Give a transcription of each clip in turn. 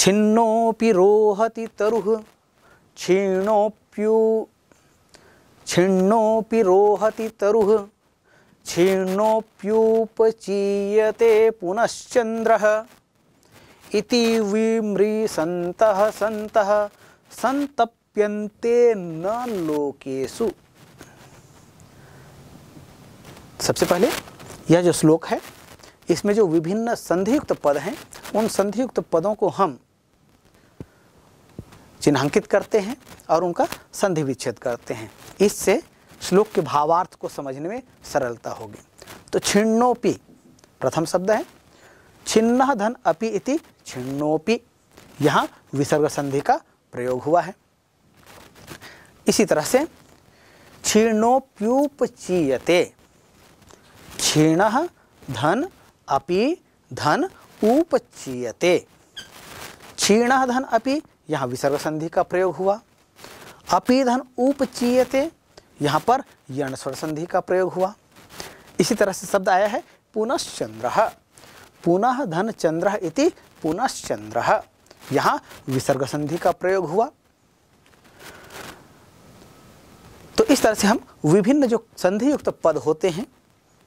छिन्नोपि रोहति तरुः छिन्नोप्यु छिन्नोपि रोहति तरुः छिन्नोप्युपचीयते पुनश्चन्द्रः इति विम्रीसन्तः सन्तः सन्तप्यन्ते न लोकेषु सबसे पहले यह जो श्लोक है इसमें जो विभिन्न संधियुक्त पद हैं उन संधियुक्त पदों को हम चिन्हांकित करते हैं और उनका संधि विच्छेद करते हैं इससे श्लोक के भावार्थ को समझने में सरलता होगी तो छिन्नोपि प्रथम शब्द है छिन्न धन अपि इति छिन्नोपि यहाँ विसर्ग संधि का प्रयोग हुआ है इसी तरह से छिन्नोप्युपचीयते क्षीण धन अपि धन उपचीयते क्षीण धन अपि यहाँ विसर्ग संधि का प्रयोग हुआ अपीधन उपचीयते यहाँ पर यण स्वर संधि का प्रयोग हुआ इसी तरह से शब्द आया है पुनश्चंद्र पुनः धन चंद्र इति पुनश्चंद्र यहाँ विसर्ग संधि का प्रयोग हुआ तो इस तरह से हम विभिन्न जो संधि युक्त पद होते हैं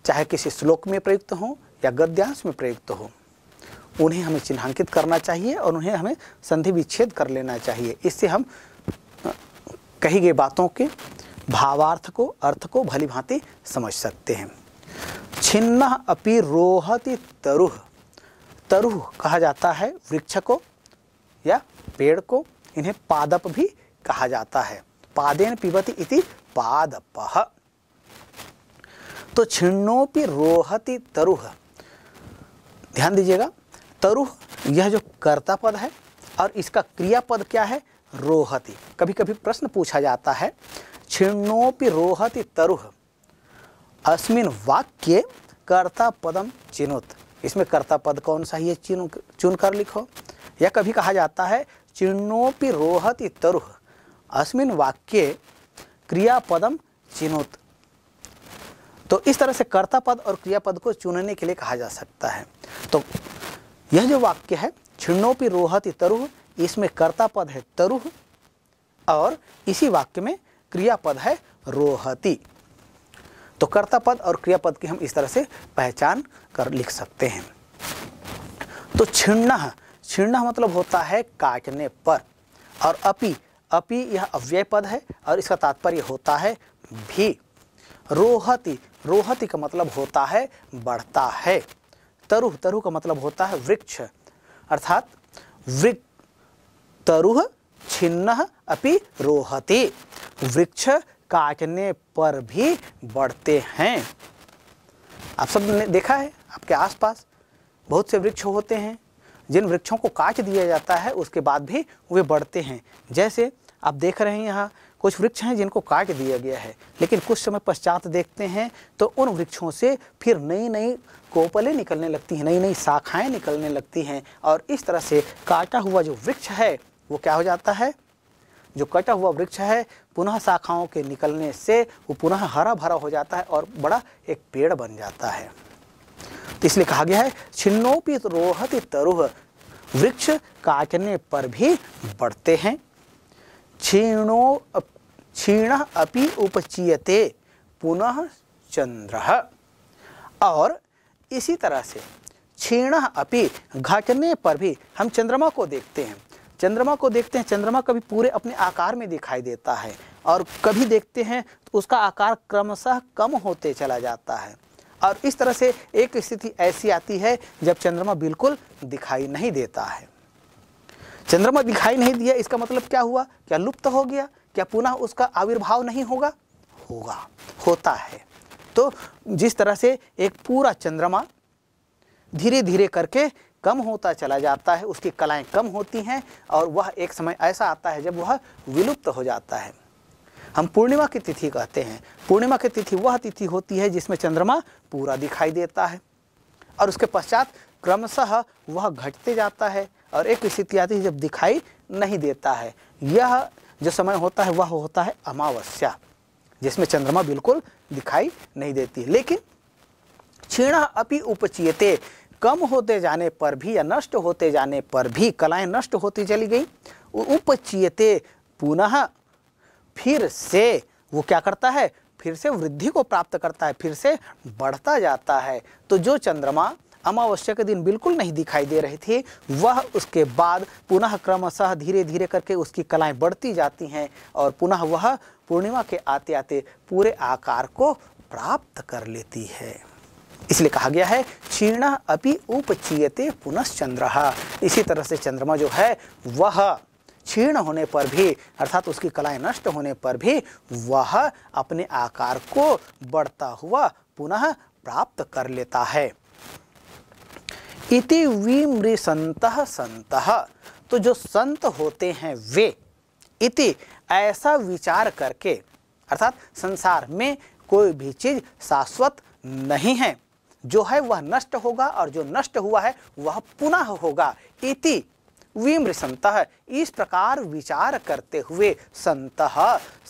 चाहे किसी श्लोक में प्रयुक्त हो या गद्यांश में प्रयुक्त हो उन्हें हमें चिन्हांकित करना चाहिए और उन्हें हमें संधि विच्छेद कर लेना चाहिए इससे हम कही गई बातों के भावार्थ को अर्थ को भली भांति समझ सकते हैं छिन्न अपि रोहति तरुह तरुह कहा जाता है वृक्ष को या पेड़ को इन्हें पादप भी कहा जाता है पादेन पिबति इति पादप तो छिन्नोपि रोहति तरुह ध्यान दीजिएगा तरुह यह जो कर्ता पद है और इसका क्रियापद क्या है रोहति कभी कभी प्रश्न पूछा जाता है छिन्नोपि रोहति तरुह अस्मिन वाक्य कर्ता पदम चिन्हुत इसमें कर्ता पद कौन सा है चुन चुन कर लिखो या कभी कहा जाता है चिन्नोपि रोहति तरुह अस्मिन वाक्य क्रियापदम चिन्हुत तो इस तरह से कर्ता पद और क्रियापद को चुनने के लिए कहा जा सकता है तो यह जो वाक्य है छिन्नोपी रोहति तरुह इसमें कर्ता पद है तरुह और इसी वाक्य में क्रियापद है रोहति तो कर्ता पद और क्रियापद की हम इस तरह से पहचान कर लिख सकते हैं तो छिन्न छिन्न मतलब होता है काटने पर और अपि अपि यह अव्यय पद है और इसका तात्पर्य होता है भी रोहति रोहति का मतलब होता है बढ़ता है तरुह तरुह का मतलब होता है वृक्ष अर्थात तरुह छिन्न अपि रोहते वृक्ष काटने पर भी बढ़ते हैं आप सब ने देखा है आपके आसपास बहुत से वृक्ष होते हैं जिन वृक्षों को काट दिया जाता है उसके बाद भी वे बढ़ते हैं जैसे आप देख रहे हैं यहाँ कुछ वृक्ष हैं जिनको काट दिया गया है लेकिन कुछ समय पश्चात देखते हैं तो उन वृक्षों से फिर नई नई कोपलें निकलने लगती हैं नई नई शाखाएं निकलने लगती हैं और इस तरह से काटा हुआ जो वृक्ष है वो क्या हो जाता है जो कटा हुआ वृक्ष है पुनः शाखाओं के निकलने से वो पुनः हरा भरा हो जाता है और बड़ा एक पेड़ बन जाता है तो इसलिए कहा गया है छिन्नोपी रोहत तरुह वृक्ष काटने पर भी बढ़ते हैं छीणो क्षीण अपि उपचीयते पुनः चंद्र और इसी तरह से क्षीण अपि घटने पर भी हम चंद्रमा को देखते हैं चंद्रमा को देखते हैं चंद्रमा कभी पूरे अपने आकार में दिखाई देता है और कभी देखते हैं तो उसका आकार क्रमशः कम होते चला जाता है और इस तरह से एक स्थिति ऐसी आती है जब चंद्रमा बिल्कुल दिखाई नहीं देता है चंद्रमा दिखाई नहीं दिया इसका मतलब क्या हुआ क्या लुप्त हो गया क्या पुनः उसका आविर्भाव नहीं होगा होगा होता है तो जिस तरह से एक पूरा चंद्रमा धीरे धीरे करके कम होता चला जाता है उसकी कलाएं कम होती हैं और वह एक समय ऐसा आता है जब वह विलुप्त हो जाता है हम पूर्णिमा की तिथि कहते हैं पूर्णिमा की तिथि वह तिथि होती है जिसमें चंद्रमा पूरा दिखाई देता है और उसके पश्चात क्रमशः वह घटते जाता है और एक स्थिति आती है जब दिखाई नहीं देता है यह जो समय होता है वह होता है अमावस्या जिसमें चंद्रमा बिल्कुल दिखाई नहीं देती लेकिन क्षीण अपि उपचियते कम होते जाने पर भी या नष्ट होते जाने पर भी कलाएं नष्ट होती चली गई उपचियते पुनः फिर से वो क्या करता है फिर से वृद्धि को प्राप्त करता है फिर से बढ़ता जाता है तो जो चंद्रमा अमावस्या के दिन बिल्कुल नहीं दिखाई दे रहे थे वह उसके बाद पुनः क्रमशः धीरे धीरे करके उसकी कलाएं बढ़ती जाती हैं और पुनः वह पूर्णिमा के आते आते पूरे आकार को प्राप्त कर लेती है इसलिए कहा गया है क्षीण अपि उपचीयते चंद्र इसी तरह से चंद्रमा जो है वह क्षीण होने पर भी अर्थात उसकी कलाएं नष्ट होने पर भी वह अपने आकार को बढ़ता हुआ पुनः प्राप्त कर लेता है इति विमृ संत संत तो जो संत होते हैं वे इति ऐसा विचार करके अर्थात संसार में कोई भी चीज़ शाश्वत नहीं है जो है वह नष्ट होगा और जो नष्ट हुआ है वह पुनः होगा इति विमृसंत इस प्रकार विचार करते हुए संत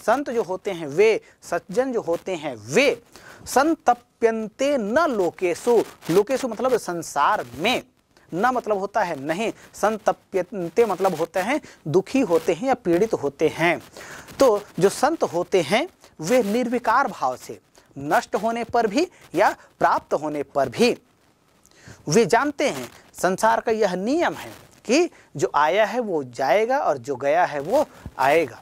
संत जो होते हैं वे सज्जन जो होते हैं वे संतप्यंते न लोकेशु लोकेशु मतलब संसार में न मतलब होता है नहीं संतप्यंते मतलब होते हैं दुखी होते हैं या पीड़ित होते हैं तो जो संत होते हैं वे निर्विकार भाव से नष्ट होने पर भी या प्राप्त होने पर भी वे जानते हैं संसार का यह नियम है कि जो आया है वो जाएगा और जो गया है वो आएगा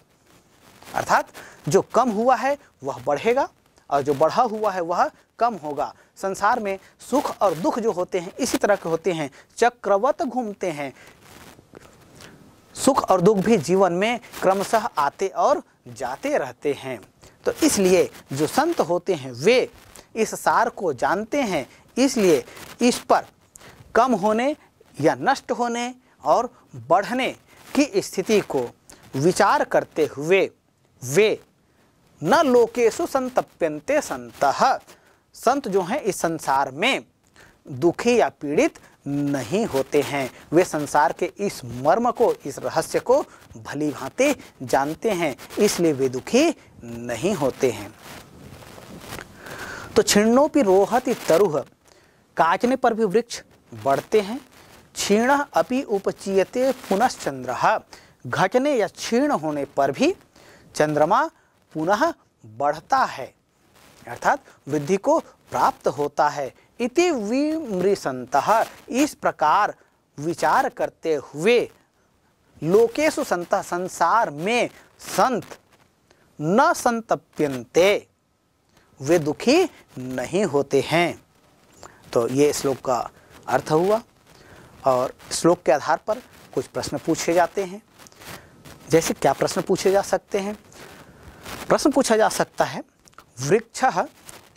अर्थात जो कम हुआ है वह बढ़ेगा और जो बढ़ा हुआ है वह कम होगा संसार में सुख और दुख जो होते हैं इसी तरह के होते हैं चक्रवत घूमते हैं सुख और दुख भी जीवन में क्रमशः आते और जाते रहते हैं तो इसलिए जो संत होते हैं वे इस सार को जानते हैं इसलिए इस पर कम होने या नष्ट होने और बढ़ने की स्थिति को विचार करते हुए वे न लोकेशु संतप्यंते संत संत जो हैं इस संसार में दुखी या पीड़ित नहीं होते हैं वे संसार के इस मर्म को इस रहस्य को भली भांति जानते हैं इसलिए वे दुखी नहीं होते हैं तो छिन्नोपि रोहति तरुह काटने पर भी वृक्ष बढ़ते हैं क्षीण अपि उपचीयते पुनश्चंद्र घटने या क्षीण होने पर भी चंद्रमा पुनः बढ़ता है अर्थात वृद्धि को प्राप्त होता है इति विमृशंत इस प्रकार विचार करते हुए लोकेशु संत संसार में संत न संतप्यंते वे दुखी नहीं होते हैं तो ये श्लोक का अर्थ हुआ और श्लोक के आधार पर कुछ प्रश्न पूछे जाते हैं जैसे क्या प्रश्न पूछे जा सकते हैं प्रश्न पूछा जा सकता है वृक्ष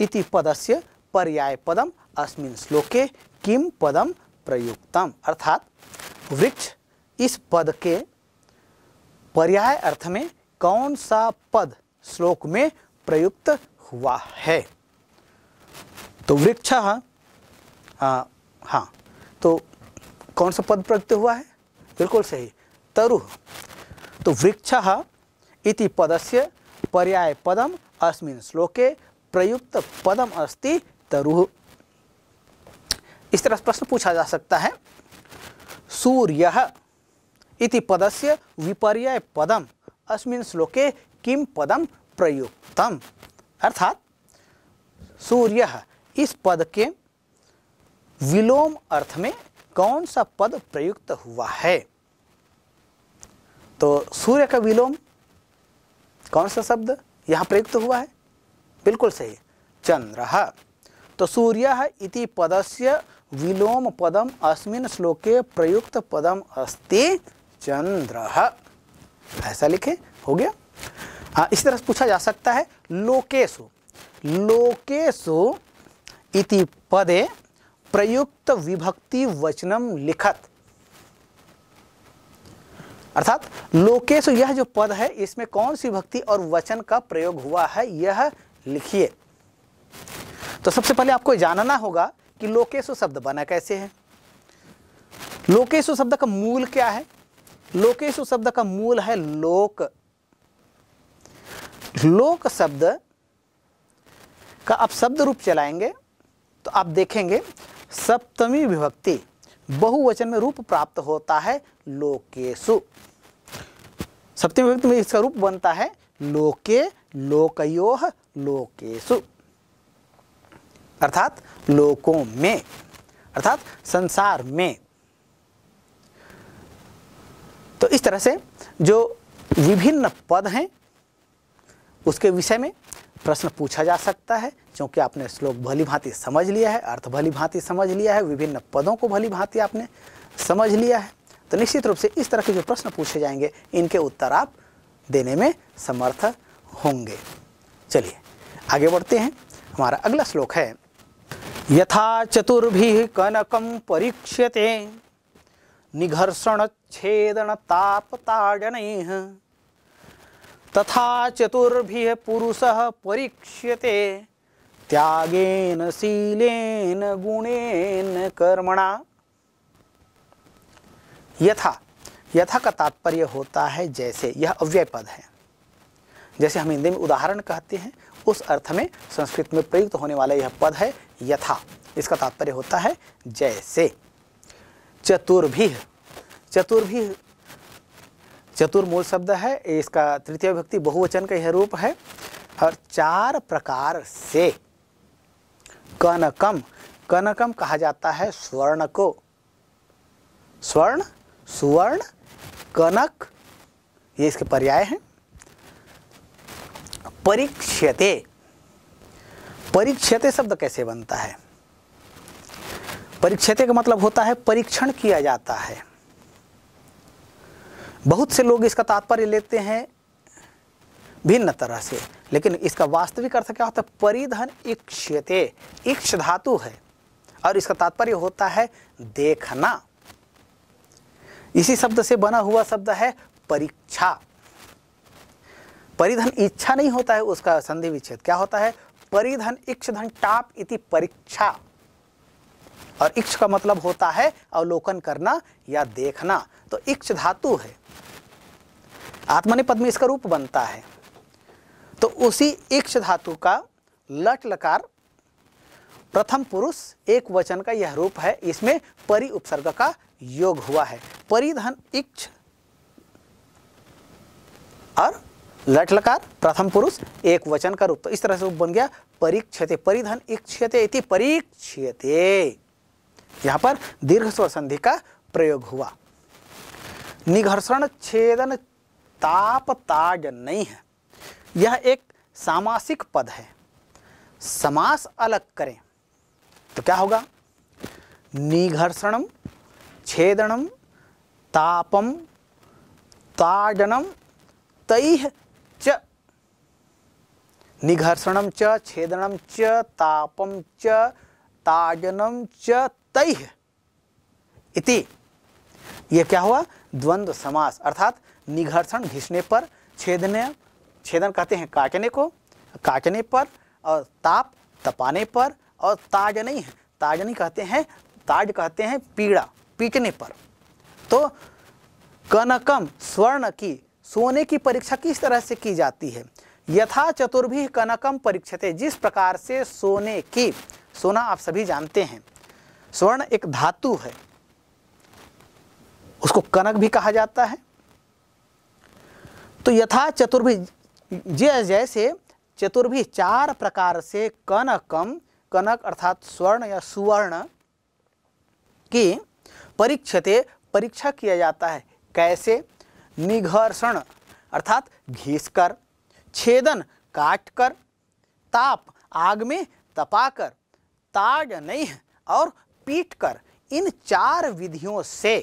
इति पदस्य पर्याय पदम अस्मिन श्लोके किम पदम प्रयुक्तम अर्थात वृक्ष इस पद के पर्याय अर्थ में कौन सा पद श्लोक में प्रयुक्त हुआ है तो वृक्ष हाँ तो कौन सा पद प्रयुक्त हुआ है बिल्कुल सही तरु तो वृक्ष इति पदस्य पर्याय पदम अस्मिन श्लोके प्रयुक्त पदम अस्ति तरु इस तरह प्रश्न पूछा जा सकता है सूर्य इति पदस्य विपर्याय पदम अस्मिन श्लोके किम पदम प्रयुक्तम अर्थात सूर्य इस पद के विलोम अर्थ में कौन सा पद प्रयुक्त हुआ है तो सूर्य का विलोम कौन सा शब्द यहाँ प्रयुक्त हुआ है बिल्कुल सही चंद्र तो सूर्य इति पदस्य विलोम पदम अस्मिन श्लोके प्रयुक्त पदम अस्ति चंद्र ऐसा लिखे हो गया हाँ इसी तरह से पूछा जा सकता है लोकेशु लोकेशु इति पदे प्रयुक्त विभक्ति वचनम लिखत अर्थात लोकेश यह जो पद है इसमें कौन सी भक्ति और वचन का प्रयोग हुआ है यह लिखिए तो सबसे पहले आपको जानना होगा कि लोकेश शब्द बना कैसे है लोकेश शब्द का मूल क्या है लोकेश शब्द का मूल है लोक लोक शब्द का आप शब्द रूप चलाएंगे तो आप देखेंगे सप्तमी विभक्ति बहुवचन में रूप प्राप्त होता है लोकेशु सप्तम विभक्ति में इसका रूप बनता है लोके लोकयो लोकेशु अर्थात लोकों में अर्थात संसार में तो इस तरह से जो विभिन्न पद हैं उसके विषय में प्रश्न पूछा जा सकता है क्योंकि आपने श्लोक भली भांति समझ लिया है अर्थ भली भांति समझ लिया है विभिन्न पदों को भली भांति आपने समझ लिया है तो निश्चित रूप से इस तरह के जो प्रश्न पूछे जाएंगे इनके उत्तर आप देने में समर्थ होंगे चलिए आगे बढ़ते हैं हमारा अगला श्लोक है यथा चतुर्भि कनकम परीक्षते निघर्षण छेदन ताप ताड़न तथा चतुर्भि पुरुष परीक्ष्यते त्यागेन शीलेन गुणेन कर्मणा यथा यथा का तात्पर्य होता है जैसे यह अव्यय पद है जैसे हम हिंदी में उदाहरण कहते हैं उस अर्थ में संस्कृत में प्रयुक्त होने वाला यह पद है यथा इसका तात्पर्य होता है जैसे चतुर्भी चतुर्भी चतुर मूल शब्द है इसका तृतीय व्यक्ति बहुवचन का यह रूप है और चार प्रकार से कनकम कनकम कहा जाता है स्वर्ण को स्वर्ण सुवर्ण कनक ये इसके पर्याय हैं परीक्षते परीक्षते शब्द कैसे बनता है परीक्षते का मतलब होता है परीक्षण किया जाता है बहुत से लोग इसका तात्पर्य लेते हैं भिन्न तरह से लेकिन इसका वास्तविक अर्थ क्या होता है परिधन इक्षते इक्ष धातु है और इसका तात्पर्य होता है देखना इसी शब्द से बना हुआ शब्द है परीक्षा परिधन इच्छा नहीं होता है उसका संधि विच्छेद क्या होता है परिधन इक्षधन टाप इति परीक्षा और इक्ष का मतलब होता है अवलोकन करना या देखना तो इक्ष धातु है आत्मनिपद में इसका रूप बनता है तो उसी इक्ष धातु का लट लकार प्रथम पुरुष एक वचन का यह रूप है इसमें परि उपसर्ग का योग हुआ है परिधन इक्ष और लट लकार प्रथम पुरुष एक वचन का रूप तो इस तरह से बन गया परीक्षते परिधन इक्षते इति परीक्षते यहां पर दीर्घ स्वसंधि का प्रयोग हुआ निघर्षण छेदन ताप ताज नहीं है यह एक सामासिक पद है समास अलग करें तो क्या होगा निघर्षणम छेदनम तापम ताडनम तैह च निघर्षणम च छेदनम च तापम च ताडनम च तैह इति यह क्या हुआ द्वंद्व समास अर्थात निघर्षण घिसने पर छेदने छेदन कहते हैं काटने को काटने पर और ताप तपाने पर और ताज नहीं है ताज नहीं कहते हैं ताज कहते हैं पीड़ा पीटने पर तो कनकम स्वर्ण की सोने की परीक्षा किस तरह से की जाती है यथा चतुर्भी कनकम परीक्षते जिस प्रकार से सोने की सोना आप सभी जानते हैं स्वर्ण एक धातु है उसको कनक भी कहा जाता है तो यथा चतुर्भी जैसे चतुर्भी चार प्रकार से कनकम कनक अर्थात स्वर्ण या सुवर्ण की परीक्षते परीक्षा किया जाता है कैसे निघर्षण अर्थात घिसकर छेदन काटकर ताप आग में तपाकर ताज नहीं और पीट कर इन चार विधियों से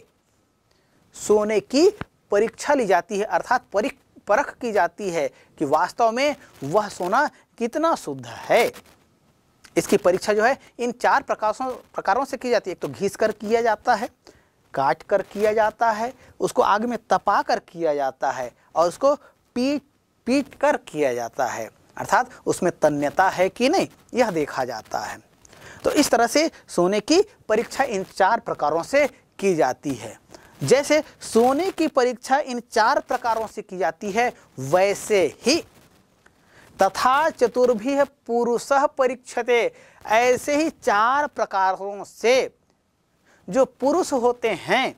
सोने की परीक्षा ली जाती है अर्थात परीक्षा परख की जाती है कि वास्तव में वह सोना कितना शुद्ध है इसकी परीक्षा जो है इन चार प्रकाशों प्रकारों से की जाती है एक तो घीस कर किया जाता है काट कर किया जाता है उसको आग में तपा कर किया जाता है और उसको पीट पीट कर किया जाता है अर्थात उसमें तन्यता है कि नहीं यह देखा जाता है तो इस तरह से सोने की परीक्षा इन चार प्रकारों से की जाती है जैसे सोने की परीक्षा इन चार प्रकारों से की जाती है वैसे ही तथा चतुर्भी पुरुष परीक्षते ऐसे ही चार प्रकारों से जो पुरुष होते हैं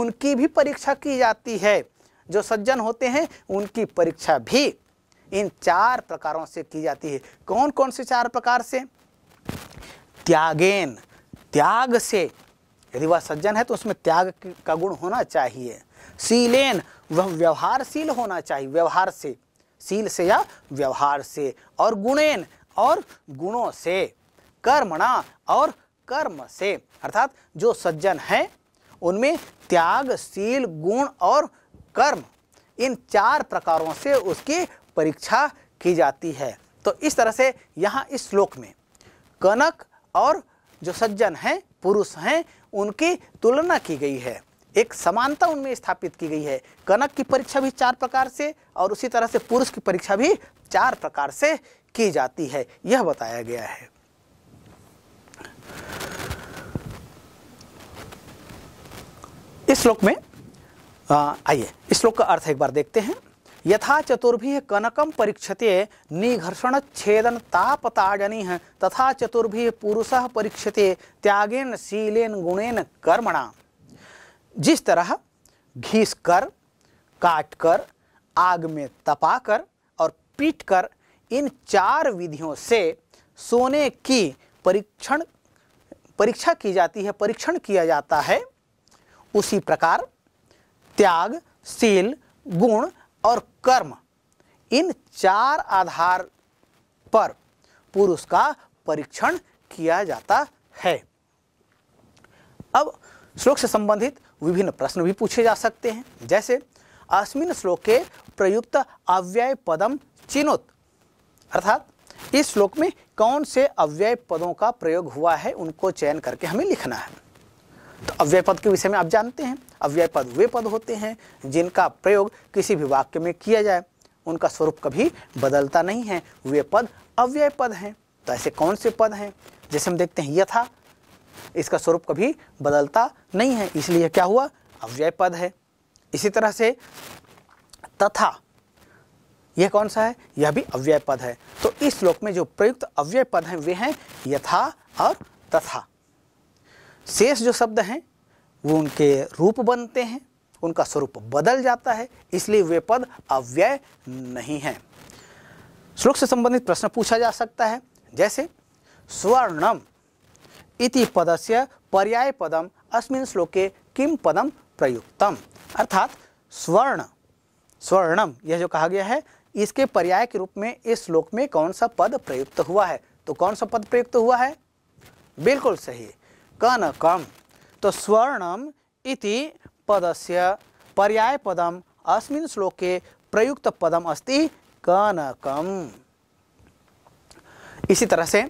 उनकी भी परीक्षा की जाती है जो सज्जन होते हैं उनकी परीक्षा भी इन चार प्रकारों से की जाती है कौन कौन से चार प्रकार से त्यागेन त्याग से यदि वह सज्जन है तो उसमें त्याग का गुण होना चाहिए सीलेन वह व्यवहारशील होना चाहिए व्यवहार से सील से या व्यवहार से और गुणेन और गुणों से कर्मणा और कर्म से अर्थात जो सज्जन हैं उनमें त्याग सील गुण और कर्म इन चार प्रकारों से उसकी परीक्षा की जाती है तो इस तरह से यहाँ इस श्लोक में कनक और जो सज्जन हैं पुरुष हैं उनकी तुलना की गई है एक समानता उनमें स्थापित की गई है कनक की परीक्षा भी चार प्रकार से और उसी तरह से पुरुष की परीक्षा भी चार प्रकार से की जाती है यह बताया गया है इस श्लोक में आइए इस श्लोक का अर्थ एक बार देखते हैं यथा चतुर्भि कनकम परीक्षते निघर्षण छेदन ताप तथा चतुर्भि पुरुष परीक्षते त्यागेन शीलेन गुणेन कर्मणा जिस तरह घीस कर काट कर आग में तपा कर और पीट कर इन चार विधियों से सोने की परीक्षण परीक्षा की जाती है परीक्षण किया जाता है उसी प्रकार त्याग शील गुण और कर्म इन चार आधार पर पुरुष का परीक्षण किया जाता है अब श्लोक से संबंधित विभिन्न प्रश्न भी पूछे जा सकते हैं जैसे अस्मिन के प्रयुक्त अव्यय पदम चिन्होत अर्थात इस श्लोक में कौन से अव्यय पदों का प्रयोग हुआ है उनको चयन करके हमें लिखना है तो अव्यय पद के विषय में आप जानते हैं अव्यय पद वे पद होते हैं जिनका प्रयोग किसी भी वाक्य में किया जाए उनका स्वरूप कभी बदलता नहीं है वे पद अव्यय पद हैं तो ऐसे कौन से पद हैं जैसे हम देखते हैं यथा इसका स्वरूप कभी बदलता नहीं है इसलिए क्या हुआ अव्यय पद है इसी तरह से तथा यह कौन सा है यह भी अव्यय पद है तो इस श्लोक में जो प्रयुक्त अव्यय पद हैं वे हैं यथा और तथा शेष जो शब्द हैं वो उनके रूप बनते हैं उनका स्वरूप बदल जाता है इसलिए वे पद अव्यय नहीं हैं श्लोक से संबंधित प्रश्न पूछा जा सकता है जैसे स्वर्णम इति पदस्य पर्याय पदम अस्मिन श्लोके किम पदम प्रयुक्तम अर्थात स्वर्ण स्वर्णम यह जो कहा गया है इसके पर्याय के रूप में इस श्लोक में कौन सा पद प्रयुक्त हुआ है तो कौन सा पद प्रयुक्त हुआ है बिल्कुल सही कनकम तो स्वर्णम इति पदस्य पर्याय पदम अस्मिन् श्लोके प्रयुक्त पदम अस्ति कनकम इसी तरह से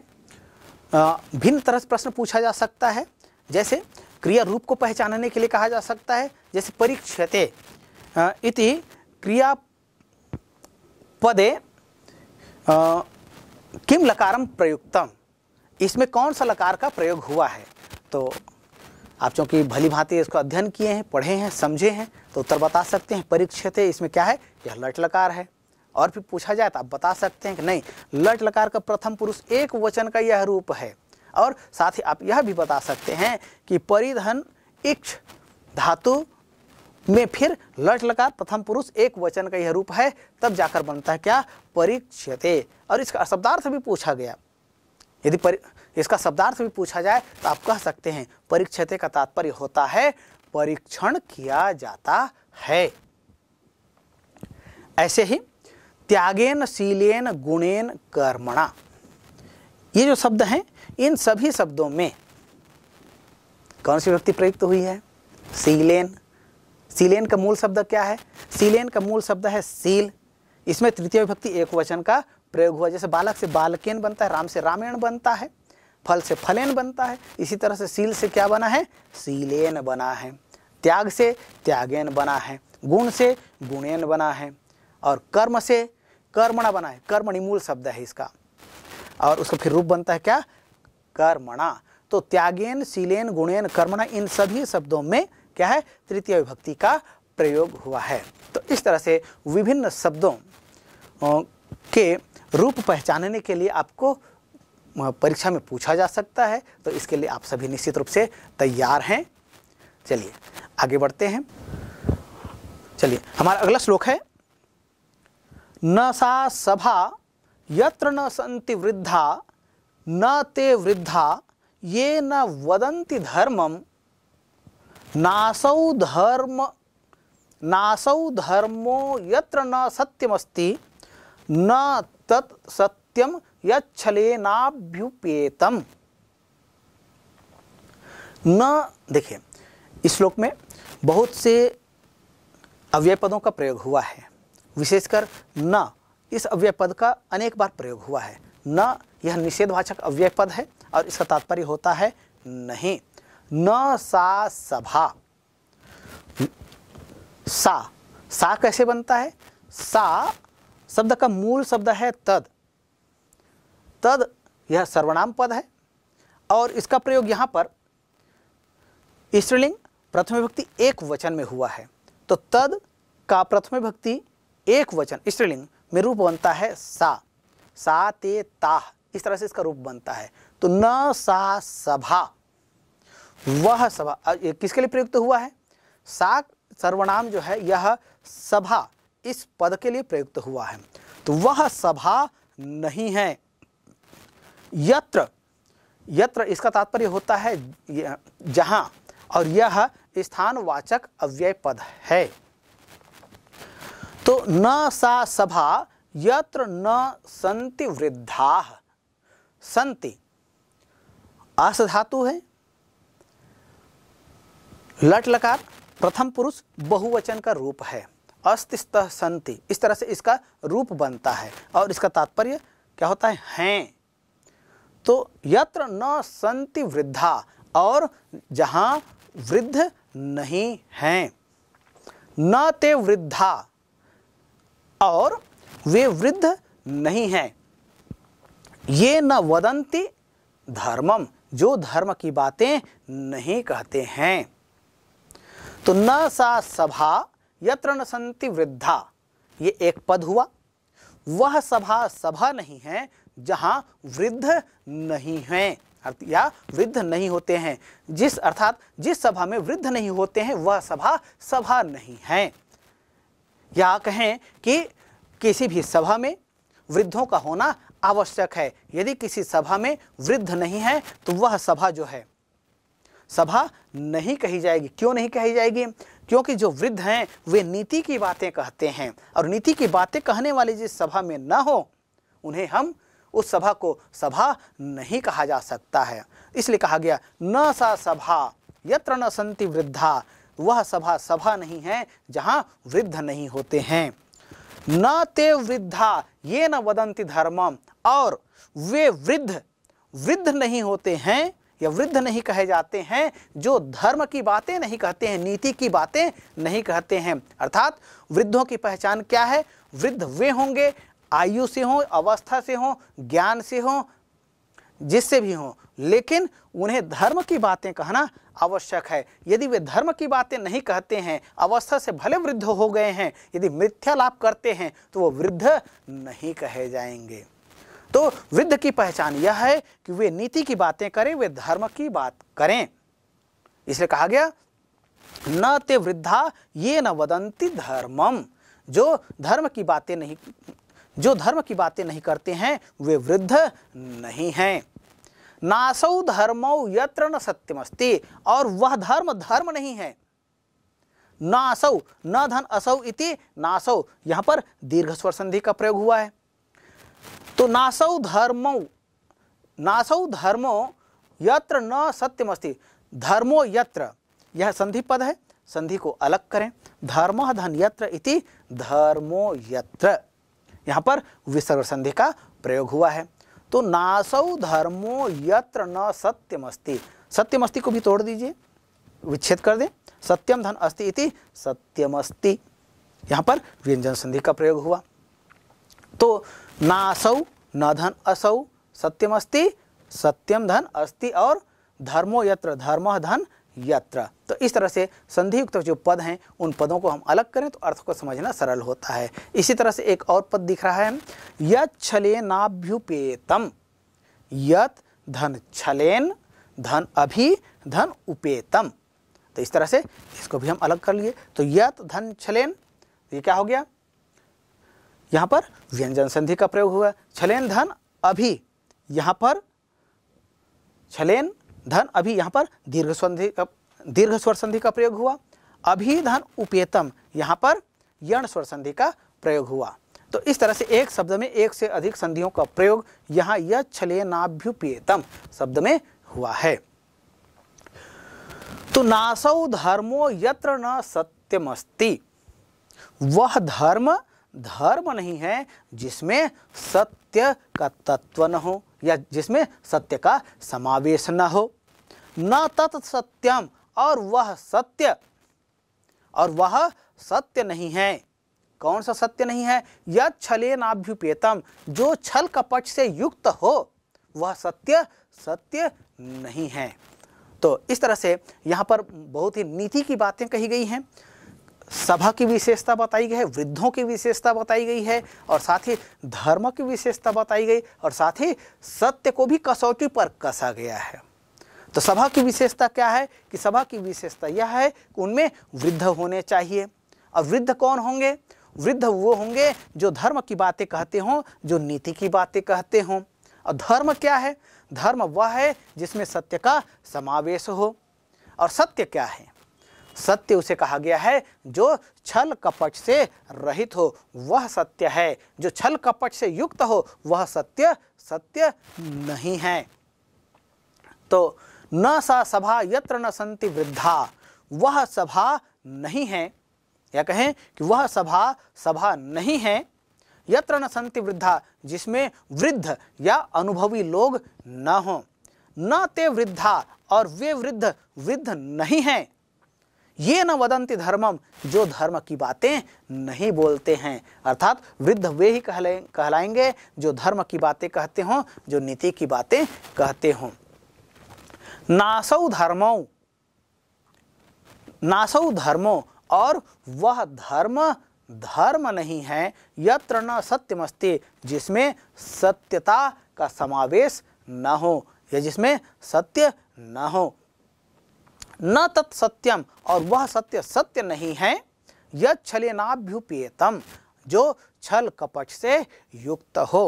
भिन्न तरह से प्रश्न पूछा जा सकता है जैसे क्रिया रूप को पहचानने के लिए कहा जा सकता है जैसे परीक्षते इति क्रिया पदे किम लकारम प्रयुक्तम इसमें कौन सा लकार का प्रयोग हुआ है तो आप चूँकि भली भांति इसको अध्ययन किए हैं पढ़े हैं समझे हैं तो उत्तर बता सकते हैं परीक्षित इसमें क्या है यह लट लकार है और फिर पूछा जाए तो आप बता सकते हैं कि नहीं लट लकार का प्रथम पुरुष एक वचन का यह रूप है और साथ ही आप यह भी बता सकते हैं कि परिधन इक्ष धातु में फिर लट लकार प्रथम पुरुष एक वचन का यह रूप है तब जाकर बनता है क्या परीक्षते और इसका शब्दार्थ भी पूछा गया यदि परि इसका शब्दार्थ भी पूछा जाए तो आप कह सकते हैं परीक्षते का तात्पर्य होता है परीक्षण किया जाता है ऐसे ही त्यागेन शीलेन गुणेन कर्मणा ये जो शब्द हैं इन सभी शब्दों में कौन सी व्यक्ति प्रयुक्त हुई है सीलेन सीलेन का मूल शब्द क्या है सीलेन का मूल शब्द है सील इसमें तृतीय विभक्ति एक वचन का प्रयोग हुआ जैसे बालक से बालकेन बनता है राम से रामायण बनता है फल से फलेन बनता है इसी तरह से सील से क्या बना है सीलेन बना है त्याग से त्यागेन बना है गुण से गुणेन बना है और कर्म से कर्मणा बना है कर्मणि मूल शब्द है इसका और उसका फिर रूप बनता है क्या कर्मणा तो त्यागेन सीलेन गुणेन कर्मणा इन सभी शब्दों में क्या है तृतीय विभक्ति का प्रयोग हुआ है तो इस तरह से विभिन्न शब्दों के रूप पहचानने के लिए आपको परीक्षा में पूछा जा सकता है तो इसके लिए आप सभी निश्चित रूप से तैयार हैं चलिए आगे बढ़ते हैं चलिए हमारा अगला श्लोक है न सा सभा यत्र न संति वृद्धा न ते वृद्धा ये न वदंति धर्मम नासौ धर्म नासौ धर्मो यत्र न सत्यमस्ति न तत् सत्यम यलेनाभ्युपेतम न देखें इस श्लोक में बहुत से अव्यय पदों का प्रयोग हुआ है विशेषकर न इस अव्यय पद का अनेक बार प्रयोग हुआ है न यह निषेधवाचक अव्यय पद है और इसका तात्पर्य होता है नहीं न सा सभा सा सा कैसे बनता है सा शब्द का मूल शब्द है तद तद यह सर्वनाम पद है और इसका प्रयोग यहाँ पर स्त्रीलिंग प्रथम विभक्ति एक वचन में हुआ है तो तद का प्रथम विभक्ति एक वचन स्त्रीलिंग में रूप बनता है सा सा ते ताह इस तरह से इसका रूप बनता है तो न सा सभा वह सभा किसके लिए प्रयुक्त हुआ है सा सर्वनाम जो है यह सभा इस पद के लिए प्रयुक्त हुआ है तो वह सभा नहीं है यत्र यत्र इसका तात्पर्य होता है जहां और यह स्थानवाचक अव्यय पद है तो न सा सभा यत्र न संति वृद्धा संति अस धातु है लट लकार प्रथम पुरुष बहुवचन का रूप है अस्तिस्त संति इस तरह से इसका रूप बनता है और इसका तात्पर्य क्या होता है हैं तो यत्र न संति वृद्धा और जहाँ वृद्ध नहीं हैं न ते वृद्धा और वे वृद्ध नहीं हैं ये न वदन्ति धर्मम जो धर्म की बातें नहीं कहते हैं तो न सा सभा यत्र न संति वृद्धा ये एक पद हुआ वह सभा सभा नहीं है जहां वृद्ध नहीं हैं या वृद्ध नहीं होते हैं जिस अर्थात जिस सभा में वृद्ध नहीं होते हैं वह सभा सभा नहीं है या कहें कि किसी भी सभा में वृद्धों का होना आवश्यक है यदि किसी सभा में वृद्ध नहीं है तो वह सभा जो है सभा नहीं कही जाएगी क्यों नहीं कही जाएगी क्योंकि जो वृद्ध हैं वे नीति की बातें कहते हैं और नीति की बातें कहने वाले जिस सभा में ना हो उन्हें हम उस सभा को सभा नहीं कहा जा सकता है इसलिए कहा गया न सा सभा यत्र न संति वृद्धा वह सभा सभा नहीं है जहां वृद्ध नहीं होते हैं न ते वृद्धा ये न वदंती धर्मम और वे वृद्ध वृद्ध नहीं होते हैं या वृद्ध नहीं कहे जाते हैं जो धर्म की बातें नहीं कहते हैं नीति की बातें नहीं कहते हैं अर्थात वृद्धों की पहचान क्या है वृद्ध वे होंगे आयु से हो अवस्था से हो ज्ञान से हो जिससे भी हो लेकिन उन्हें धर्म की बातें कहना आवश्यक है यदि वे धर्म की बातें नहीं कहते हैं अवस्था से भले वृद्ध हो गए हैं यदि मिथ्या लाभ करते हैं तो वो वृद्ध नहीं कहे जाएंगे तो वृद्ध की पहचान यह है कि वे नीति की बातें करें वे धर्म की बात करें इसलिए कहा गया न ते वृद्धा ये न वदंती धर्मम जो धर्म की बातें नहीं जो धर्म की बातें नहीं करते हैं वे वृद्ध नहीं हैं नासौ धर्मो यत्र न सत्यमस्ति और वह धर्म धर्म नहीं है नासौ न धन असौ इति नासौ यहां पर दीर्घ स्वर संधि का प्रयोग हुआ है तो नासौ धर्मो नासौ धर्मो यत्र न सत्यमस्ति धर्मो यत्र यह संधि पद है संधि को अलग करें धर्म धन यत्र इति धर्मो यत्र यहाँ पर विसर्ग संधि का प्रयोग हुआ है तो नासौ धर्मो यत्र न सत्यमस्ति सत्यमस्ति को भी तोड़ दीजिए विच्छेद कर दें सत्यम धन अस्ति इति सत्यमस्ति यहाँ पर व्यंजन संधि का प्रयोग हुआ तो नासौ न धन असौ सत्यमस्ति सत्यम धन अस्ति और धर्मो यत्र धर्म धन यात्रा तो इस तरह से संधियुक्त जो पद हैं उन पदों को हम अलग करें तो अर्थ को समझना सरल होता है इसी तरह से एक और पद दिख रहा है यत छलेनाभ्युपेतम यत धन छलेन धन अभी धन उपेतम तो इस तरह से इसको भी हम अलग कर लिए तो यत धन छलेन ये क्या हो गया यहाँ पर व्यंजन संधि का प्रयोग हुआ छलेन धन अभि यहाँ पर छलेन धन अभी यहाँ पर दीर्घ संधि का दीर्घ स्वर संधि का प्रयोग हुआ अभी धन उपेतम यहाँ पर यण स्वर संधि का प्रयोग हुआ तो इस तरह से एक शब्द में एक से अधिक संधियों का प्रयोग यहाँ यह शब्द में हुआ है तो नासौ धर्मो यत्र न सत्यमस्ति वह धर्म धर्म नहीं है जिसमें सत्य का तत्व न हो या जिसमें सत्य का समावेश न हो न तत् सत्यम और वह सत्य और वह सत्य नहीं है कौन सा सत्य नहीं है छले नाभ्युपेतम जो छल कपट से युक्त हो वह सत्य सत्य नहीं है तो इस तरह से यहाँ पर बहुत ही नीति की बातें कही गई हैं सभा की विशेषता बताई गई है वृद्धों की विशेषता बताई गई है और साथ ही धर्म की विशेषता बताई गई और साथ ही सत्य को भी कसौटी पर कसा गया है तो सभा की विशेषता क्या है कि सभा की विशेषता यह है कि उनमें वृद्ध होने चाहिए और वृद्ध कौन होंगे वृद्ध वो होंगे जो धर्म की बातें कहते हों जो नीति की बातें कहते हों और धर्म क्या है धर्म वह है जिसमें सत्य का समावेश हो और सत्य क्या है सत्य उसे कहा गया है जो छल कपट से रहित हो वह सत्य है जो छल कपट से युक्त हो वह सत्य सत्य नहीं है तो न सा सभा यत्र न संति वृद्धा वह सभा नहीं है या कहें कि वह सभा सभा नहीं है यत्र न संति वृद्धा जिसमें वृद्ध या अनुभवी लोग न हों न ते वृद्धा और वे वृद्ध वृद्ध नहीं हैं ये न वदंती धर्मम जो धर्म की बातें नहीं बोलते हैं अर्थात वृद्ध वे ही कहले कहलाएंगे जो धर्म की बातें कहते हों जो नीति की बातें कहते हों नासौ धर्मो नासौ धर्मो और वह धर्म धर्म नहीं है यत्र न सत्यमस्ति जिसमें सत्यता का समावेश न हो या जिसमें सत्य न हो न तत् सत्यम और वह सत्य सत्य नहीं है यह छलेनाभ्युपेतम जो छल कपट से युक्त हो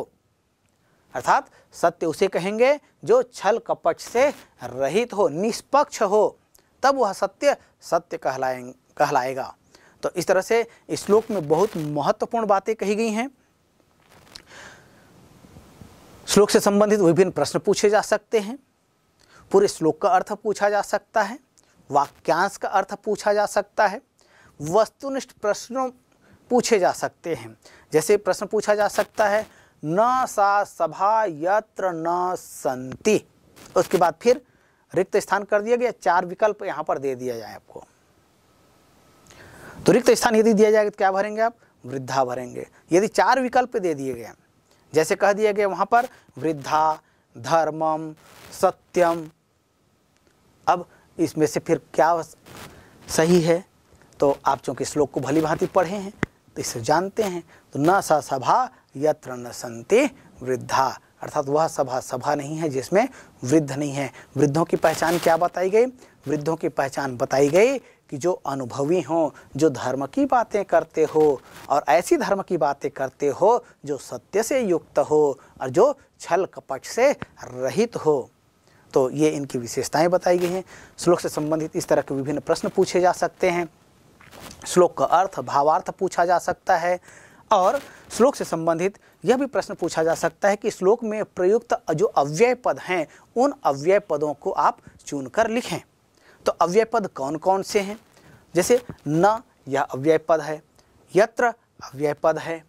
अर्थात सत्य उसे कहेंगे जो छल कपट से रहित हो निष्पक्ष हो तब वह सत्य सत्य कहलाए कहलाएगा तो इस तरह से इस श्लोक में बहुत महत्वपूर्ण बातें कही गई हैं श्लोक से संबंधित विभिन्न प्रश्न पूछे जा सकते हैं पूरे श्लोक का अर्थ पूछा जा सकता है वाक्यांश का अर्थ पूछा जा सकता है वस्तुनिष्ठ प्रश्नों पूछे जा सकते हैं जैसे प्रश्न पूछा जा सकता है न सा सभा यत्र न संति उसके बाद फिर रिक्त स्थान कर दिया गया चार विकल्प यहां पर दे दिया जाए आपको तो रिक्त स्थान यदि दिया जाएगा तो क्या भरेंगे आप वृद्धा भरेंगे यदि चार विकल्प दे दिए गए जैसे कह दिया गया वहां पर वृद्धा धर्मम सत्यम अब इसमें से फिर क्या सही है तो आप चूँकि श्लोक को भली भांति पढ़े हैं तो इसे जानते हैं तो न सा सभा यत्र न संति वृद्धा अर्थात वह सभा सभा नहीं है जिसमें वृद्ध नहीं है वृद्धों की पहचान क्या बताई गई वृद्धों की पहचान बताई गई कि जो अनुभवी हों जो धर्म की बातें करते हो और ऐसी धर्म की बातें करते हो जो सत्य से युक्त हो और जो छल कपट से रहित हो तो ये इनकी विशेषताएं बताई गई हैं श्लोक से संबंधित इस तरह के विभिन्न प्रश्न पूछे जा सकते हैं श्लोक का अर्थ भावार्थ पूछा जा सकता है और श्लोक से संबंधित यह भी प्रश्न पूछा जा सकता है कि श्लोक में प्रयुक्त जो अव्यय पद हैं उन अव्यय पदों को आप चुनकर लिखें तो अव्यय पद कौन कौन से हैं जैसे न यह अव्यय पद है यत्र अव्यय पद है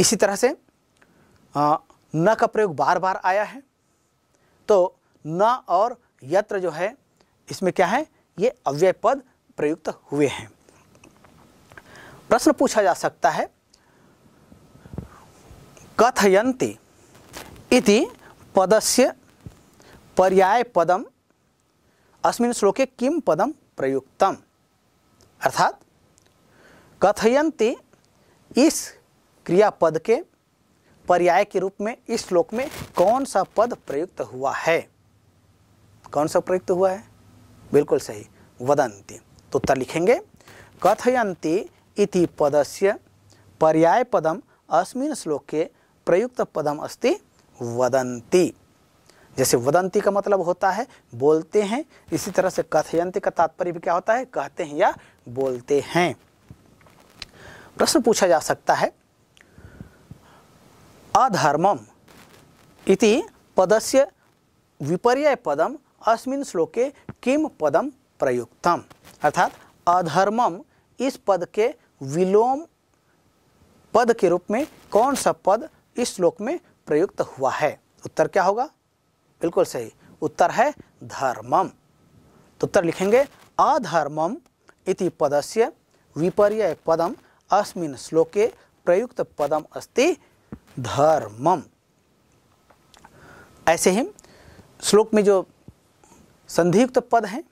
इसी तरह से न का प्रयोग बार बार आया है तो न और यत्र जो है इसमें क्या है ये अव्यय पद प्रयुक्त हुए हैं प्रश्न पूछा जा सकता है कथयंती इति पदस्य पर्याय पदम अस्मिन श्लोके किम पदम प्रयुक्तम अर्थात कथयंती इस क्रियापद के पर्याय के रूप में इस श्लोक में कौन सा पद प्रयुक्त हुआ है कौन सा प्रयुक्त हुआ है बिल्कुल सही वदंती तो उत्तर लिखेंगे कथयंती इति पदस्य पर्याय पदम अस्मिन श्लोक के प्रयुक्त पदम अस्ति वदंती जैसे वदंती का मतलब होता है बोलते हैं इसी तरह से कथयंती का तात्पर्य भी क्या होता है कहते हैं या बोलते हैं प्रश्न पूछा जा सकता है अधर्मम इति पदस्य पदम अस्मिन् श्लोके किम पदम प्रयुक्तम अर्थात अधर्मम इस पद के विलोम पद के रूप में कौन सा पद इस श्लोक में प्रयुक्त हुआ है उत्तर क्या होगा बिल्कुल सही उत्तर है धर्मम तो उत्तर लिखेंगे अधर्मम इति पदस्य विपर्य पदम अस्मिन् श्लोके प्रयुक्त पदम अस्ति धर्मम ऐसे ही श्लोक में जो संधियुक्त पद हैं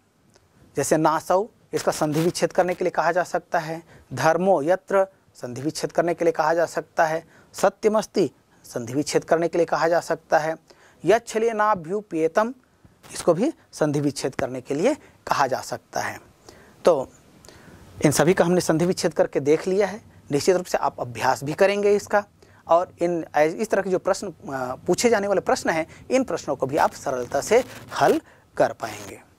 जैसे नासौ इसका संधि विच्छेद करने के लिए कहा जा सकता है धर्मो यत्र संधि विच्छेद करने के लिए कहा जा सकता है सत्यमस्ति संधि विच्छेद करने के लिए कहा जा सकता है यक्षलिय नाभ्युपेतम इसको भी संधि विच्छेद करने के लिए कहा जा सकता है तो इन सभी का हमने संधि विच्छेद करके देख लिया है निश्चित रूप से आप अभ्यास भी करेंगे इसका और इन इस तरह के जो प्रश्न पूछे जाने वाले प्रश्न हैं इन प्रश्नों को भी आप सरलता से हल कर पाएंगे